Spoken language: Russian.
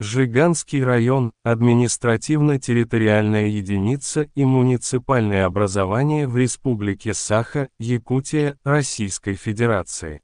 Жиганский район – административно-территориальная единица и муниципальное образование в Республике Саха, Якутия, Российской Федерации.